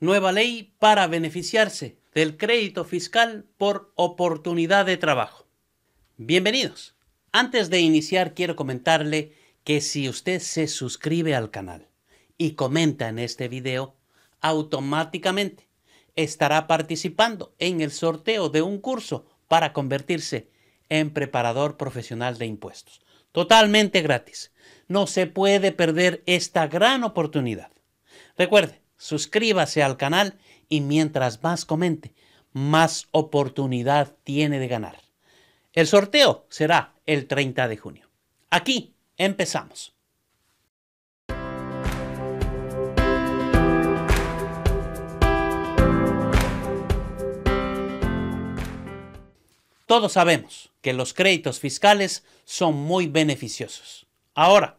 nueva ley para beneficiarse del crédito fiscal por oportunidad de trabajo. Bienvenidos. Antes de iniciar quiero comentarle que si usted se suscribe al canal y comenta en este video, automáticamente estará participando en el sorteo de un curso para convertirse en preparador profesional de impuestos. Totalmente gratis. No se puede perder esta gran oportunidad. Recuerde, suscríbase al canal y mientras más comente, más oportunidad tiene de ganar. El sorteo será el 30 de junio. Aquí empezamos. Todos sabemos que los créditos fiscales son muy beneficiosos. Ahora,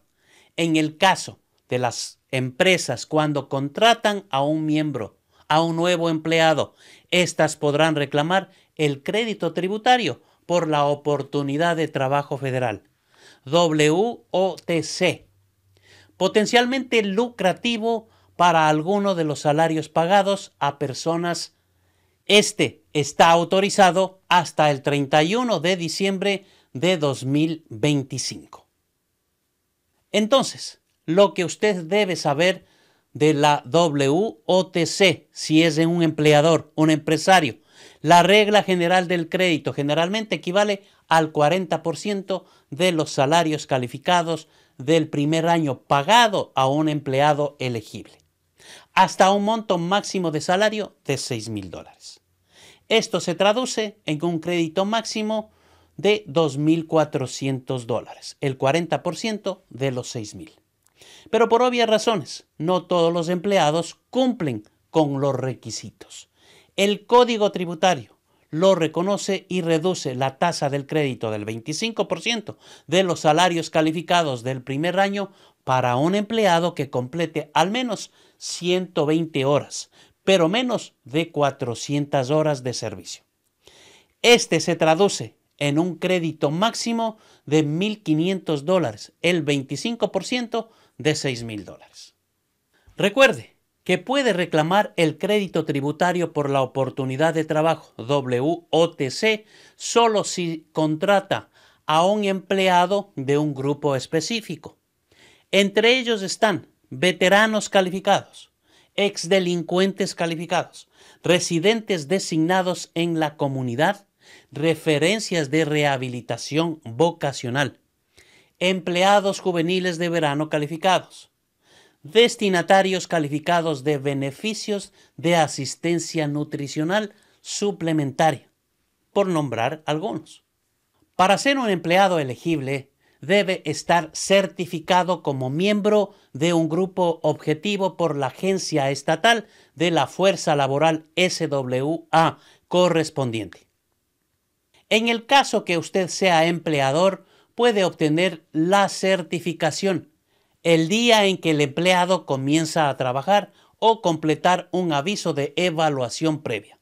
en el caso de las empresas cuando contratan a un miembro, a un nuevo empleado. Estas podrán reclamar el crédito tributario por la oportunidad de trabajo federal. WOTC. Potencialmente lucrativo para alguno de los salarios pagados a personas. Este está autorizado hasta el 31 de diciembre de 2025. Entonces, lo que usted debe saber de la WOTC, si es un empleador, un empresario. La regla general del crédito generalmente equivale al 40% de los salarios calificados del primer año pagado a un empleado elegible, hasta un monto máximo de salario de $6,000. mil dólares. Esto se traduce en un crédito máximo de 2.400 dólares, el 40% de los $6,000. Pero por obvias razones, no todos los empleados cumplen con los requisitos. El Código Tributario lo reconoce y reduce la tasa del crédito del 25% de los salarios calificados del primer año para un empleado que complete al menos 120 horas, pero menos de 400 horas de servicio. Este se traduce en un crédito máximo de 1.500 dólares, el 25% de $6,000. dólares. Recuerde que puede reclamar el crédito tributario por la oportunidad de trabajo WOTC solo si contrata a un empleado de un grupo específico. Entre ellos están veteranos calificados, exdelincuentes calificados, residentes designados en la comunidad, referencias de rehabilitación vocacional, empleados juveniles de verano calificados, destinatarios calificados de beneficios de asistencia nutricional suplementaria, por nombrar algunos. Para ser un empleado elegible, debe estar certificado como miembro de un grupo objetivo por la agencia estatal de la Fuerza Laboral SWA correspondiente. En el caso que usted sea empleador, puede obtener la certificación el día en que el empleado comienza a trabajar o completar un aviso de evaluación previa.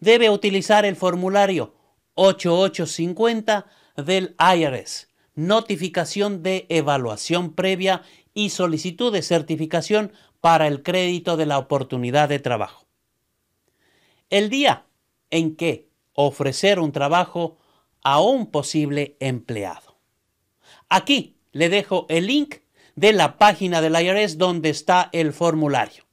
Debe utilizar el formulario 8850 del IRS, notificación de evaluación previa y solicitud de certificación para el crédito de la oportunidad de trabajo. El día en que ofrecer un trabajo a un posible empleado. Aquí le dejo el link de la página del IRS donde está el formulario.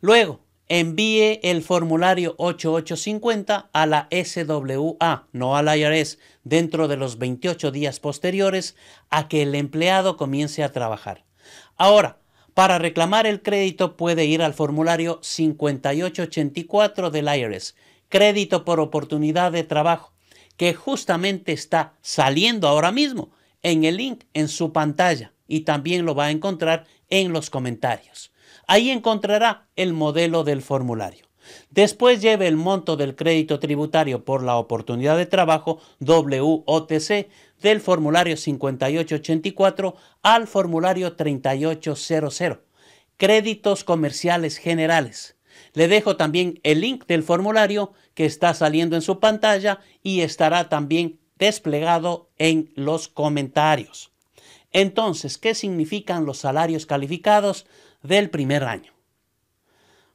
Luego, envíe el formulario 8850 a la SWA, no al IRS, dentro de los 28 días posteriores a que el empleado comience a trabajar. Ahora, para reclamar el crédito puede ir al formulario 5884 del IRS, crédito por oportunidad de trabajo que justamente está saliendo ahora mismo en el link en su pantalla y también lo va a encontrar en los comentarios. Ahí encontrará el modelo del formulario. Después lleve el monto del crédito tributario por la oportunidad de trabajo WOTC del formulario 5884 al formulario 3800. Créditos comerciales generales. Le dejo también el link del formulario que está saliendo en su pantalla y estará también desplegado en los comentarios. Entonces, ¿qué significan los salarios calificados del primer año?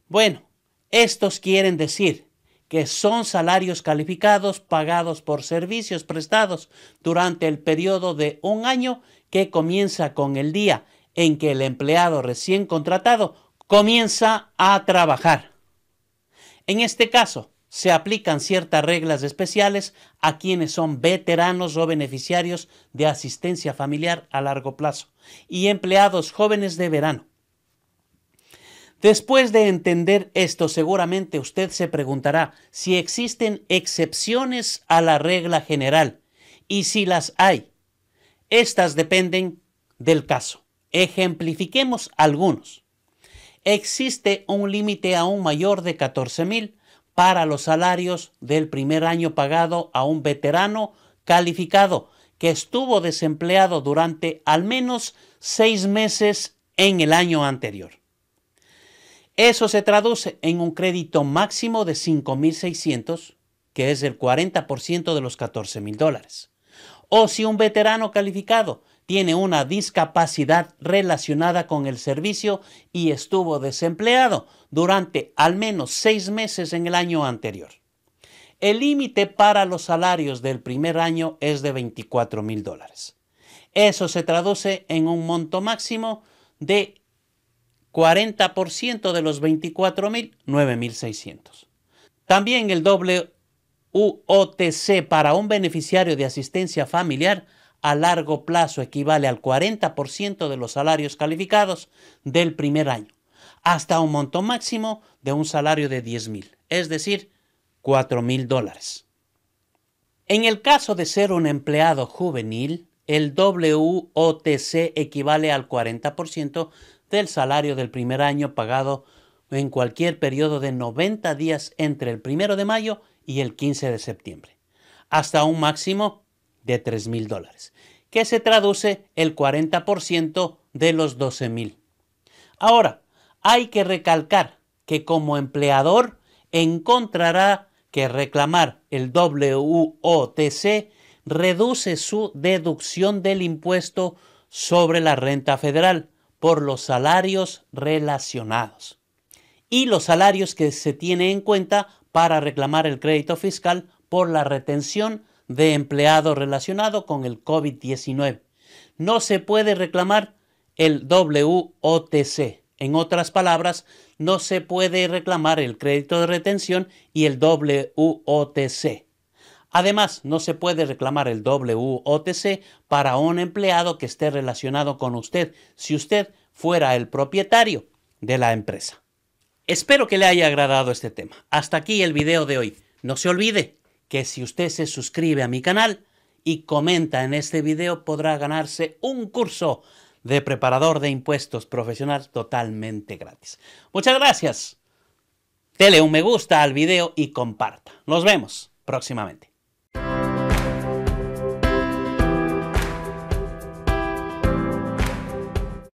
Bueno, estos quieren decir que son salarios calificados pagados por servicios prestados durante el periodo de un año que comienza con el día en que el empleado recién contratado comienza a trabajar. En este caso, se aplican ciertas reglas especiales a quienes son veteranos o beneficiarios de asistencia familiar a largo plazo y empleados jóvenes de verano. Después de entender esto, seguramente usted se preguntará si existen excepciones a la regla general y si las hay. Estas dependen del caso. Ejemplifiquemos algunos existe un límite aún mayor de 14.000 para los salarios del primer año pagado a un veterano calificado que estuvo desempleado durante al menos seis meses en el año anterior. Eso se traduce en un crédito máximo de 5.600, que es el 40% de los 14.000 dólares. O si un veterano calificado tiene una discapacidad relacionada con el servicio y estuvo desempleado durante al menos seis meses en el año anterior. El límite para los salarios del primer año es de 24 mil dólares. Eso se traduce en un monto máximo de 40% de los 24 mil, 9.600. También el doble UOTC para un beneficiario de asistencia familiar a largo plazo equivale al 40% de los salarios calificados del primer año, hasta un monto máximo de un salario de 10,000, es decir, 4,000 dólares. En el caso de ser un empleado juvenil, el WOTC equivale al 40% del salario del primer año pagado en cualquier periodo de 90 días entre el 1 de mayo y el 15 de septiembre, hasta un máximo de mil dólares, que se traduce el 40% de los mil. Ahora, hay que recalcar que como empleador encontrará que reclamar el WOTC reduce su deducción del impuesto sobre la renta federal por los salarios relacionados y los salarios que se tiene en cuenta para reclamar el crédito fiscal por la retención de empleado relacionado con el COVID-19. No se puede reclamar el WOTC. En otras palabras, no se puede reclamar el crédito de retención y el WOTC. Además, no se puede reclamar el WOTC para un empleado que esté relacionado con usted si usted fuera el propietario de la empresa. Espero que le haya agradado este tema. Hasta aquí el video de hoy. No se olvide, que si usted se suscribe a mi canal y comenta en este video podrá ganarse un curso de preparador de impuestos profesional totalmente gratis. Muchas gracias. Dele un me gusta al video y comparta. Nos vemos próximamente.